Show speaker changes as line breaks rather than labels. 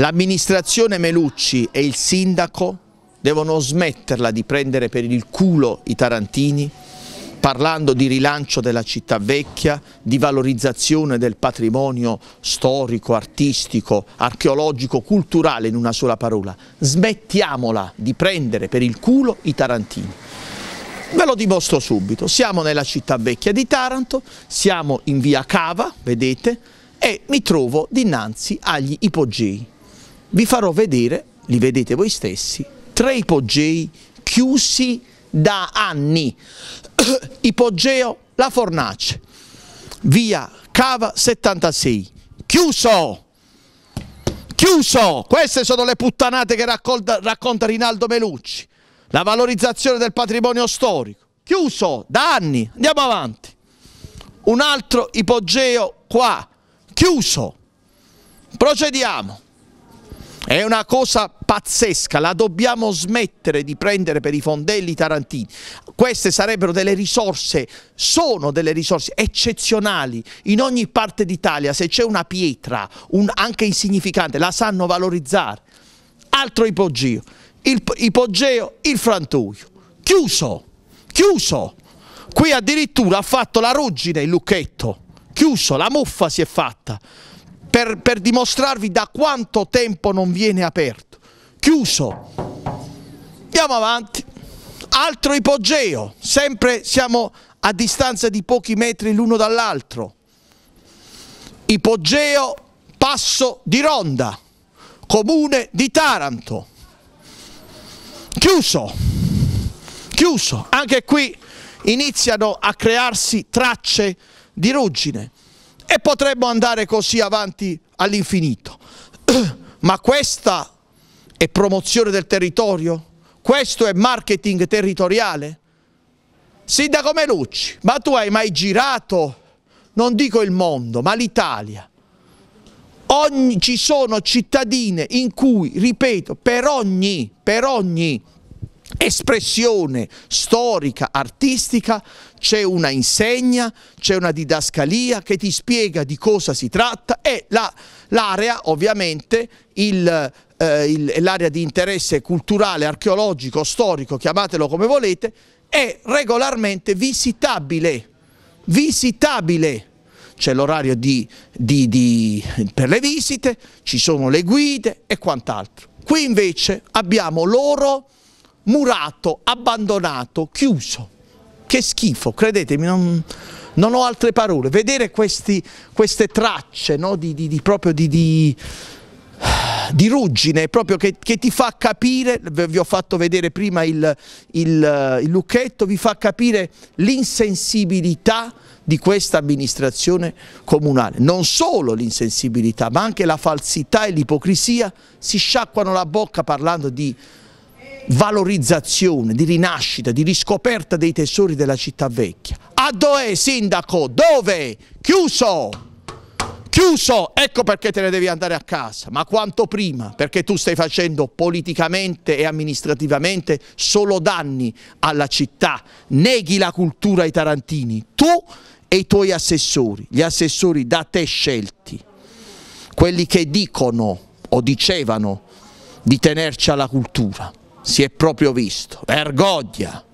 L'amministrazione Melucci e il sindaco devono smetterla di prendere per il culo i tarantini parlando di rilancio della città vecchia, di valorizzazione del patrimonio storico, artistico, archeologico, culturale in una sola parola. Smettiamola di prendere per il culo i tarantini. Ve lo dimostro subito, siamo nella città vecchia di Taranto, siamo in via Cava, vedete, e mi trovo dinanzi agli ipogei vi farò vedere, li vedete voi stessi, tre ipogei chiusi da anni. Ipogeo La Fornace, via Cava 76, chiuso! Chiuso! Queste sono le puttanate che racconta, racconta Rinaldo Melucci. La valorizzazione del patrimonio storico. Chiuso da anni. Andiamo avanti. Un altro ipogeo qua. Chiuso. Procediamo. È una cosa pazzesca, la dobbiamo smettere di prendere per i fondelli tarantini. Queste sarebbero delle risorse, sono delle risorse eccezionali. In ogni parte d'Italia se c'è una pietra, un, anche insignificante, la sanno valorizzare. Altro ipogeo, il, ipogeo, il frantuio. Chiuso, chiuso. Qui addirittura ha fatto la ruggine il lucchetto. Chiuso, la muffa si è fatta per, per dimostrarvi da quanto tempo non viene aperto. Chiuso. Andiamo avanti. Altro ipogeo, sempre siamo a distanza di pochi metri l'uno dall'altro. Ipogeo Passo di Ronda, comune di Taranto. Chiuso, chiuso. Anche qui iniziano a crearsi tracce di ruggine. E potremmo andare così avanti all'infinito. Ma questa è promozione del territorio? Questo è marketing territoriale? Sindaco Melucci, ma tu hai mai girato, non dico il mondo, ma l'Italia? Ogni, ci sono cittadine in cui, ripeto, per ogni, per ogni espressione storica, artistica, c'è una insegna, c'è una didascalia che ti spiega di cosa si tratta e l'area la, ovviamente eh, il l'area di interesse culturale, archeologico, storico, chiamatelo come volete, è regolarmente visitabile. Visitabile. C'è l'orario per le visite, ci sono le guide e quant'altro. Qui invece abbiamo loro murato, abbandonato, chiuso. Che schifo, credetemi, non, non ho altre parole. Vedere questi, queste tracce no, di, di, di, proprio di di ruggine proprio che, che, ti fa capire, vi ho fatto vedere prima il, il, il lucchetto, vi fa capire l'insensibilità di questa amministrazione comunale. Non solo l'insensibilità ma anche la falsità e l'ipocrisia si sciacquano la bocca parlando di valorizzazione, di rinascita, di riscoperta dei tesori della città vecchia. A dove, sindaco? Dove? Chiuso! Chiuso! Ecco perché te ne devi andare a casa, ma quanto prima, perché tu stai facendo politicamente e amministrativamente solo danni alla città, neghi la cultura ai tarantini, tu e i tuoi assessori, gli assessori da te scelti, quelli che dicono o dicevano di tenerci alla cultura si è proprio visto. Vergogna!